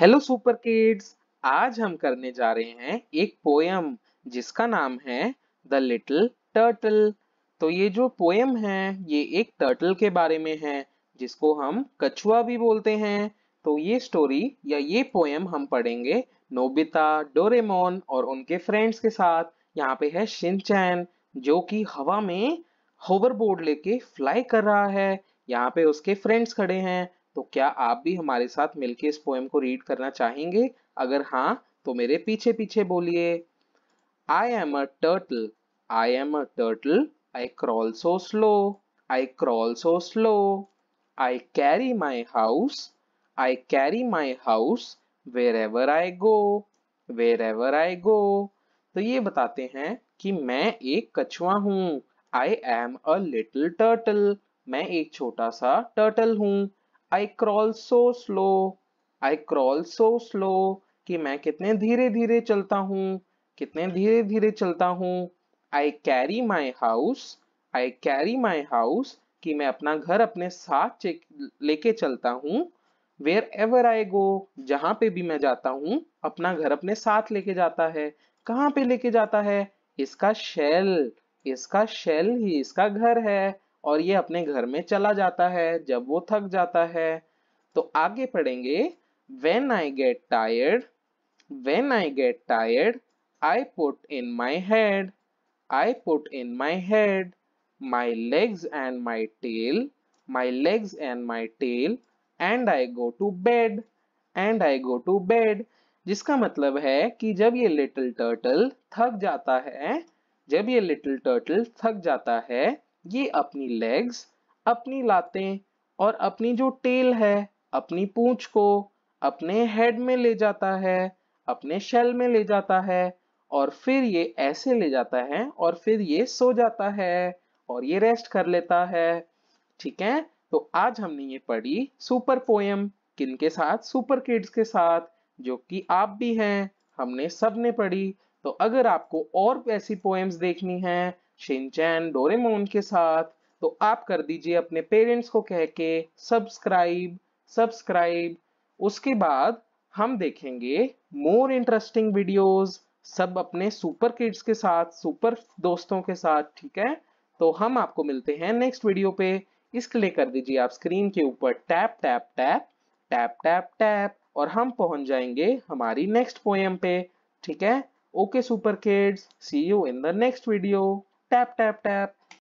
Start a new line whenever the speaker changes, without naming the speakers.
Hello super kids आज हम करने जा रहे हैं एक पोयम जिसका नाम है द लिटिल टर्टल तो ये जो पोयम है ये एक टर्टल के बारे में है जिसको हम कछुआ भी बोलते हैं तो ये स्टोरी या ये पोयम हम पढ़ेंगे नोबिता डोरेमोन और उनके फ्रेंड्स के साथ यहाँ पे है शिनचैन जो कि हवा में होवरबोर्ड लेके फ्लाई कर रहा है यहाँ पे उसके फ्रेंड्स खड़े हैं तो क्या आप भी हमारे साथ मिलकर इस पोएम को रीड करना चाहेंगे अगर हाँ तो मेरे पीछे पीछे बोलिए I am a turtle I am a turtle I crawl so slow I crawl so slow I carry my house I carry my house wherever I go wherever I go तो ये बताते हैं कि मैं एक कछुआ हूँ I am a little turtle मैं एक छोटा सा टर्टल हूँ I crawl so slow. I crawl so slow. कि मैं कितने धीरे धीरे चलता हूँ कितने धीरे धीरे चलता हूँ I carry my house I carry my house कि मैं अपना घर अपने साथ लेके चलता हूँ वेयर एवर आई गो जहां पे भी मैं जाता हूँ अपना घर अपने साथ लेके जाता है कहाँ पे लेके जाता है इसका शेल इसका शेल ही इसका घर है और ये अपने घर में चला जाता है जब वो थक जाता है तो आगे पढ़ेंगे when I get tired when I get tired I put in my head I put in my head my legs and my tail my legs and my tail and I go to bed and I go to bed जिसका मतलब है कि जब ये little turtle थक जाता है जब ये लिटिल टर्टल थक जाता है ये अपनी लेग्स अपनी लातें और अपनी जो टेल है अपनी पूंछ को अपने हेड में ले जाता है अपने शेल में ले जाता है और फिर ये ऐसे ले जाता है और फिर ये सो जाता है और ये रेस्ट कर लेता है ठीक है तो आज हमने ये पढ़ी सुपर पोएम किन के साथ सुपर किड्स के साथ जो कि आप भी हैं हमने सब ने पढ़ी तो अगर आपको और ऐसी पोएम्स देखनी हैं शिनचैन डोरेमोन के साथ तो आप कर दीजिए अपने पेरेंट्स को कह के सब्सक्राइब सब्सक्राइब उसके बाद हम देखेंगे मोर इंटरेस्टिंग वीडियोस सब अपने सुपर किड्स के साथ सुपर दोस्तों के साथ ठीक है तो हम आपको मिलते हैं नेक्स्ट वीडियो पे इसके लिए कर दीजिए आप स्क्रीन के ऊपर tap tap tap tap tap tap और हम पहुंच जाएंगे हमारी नेक्स्ट पोएम पे ठीक है okay super kids see you in the next video tap tap tap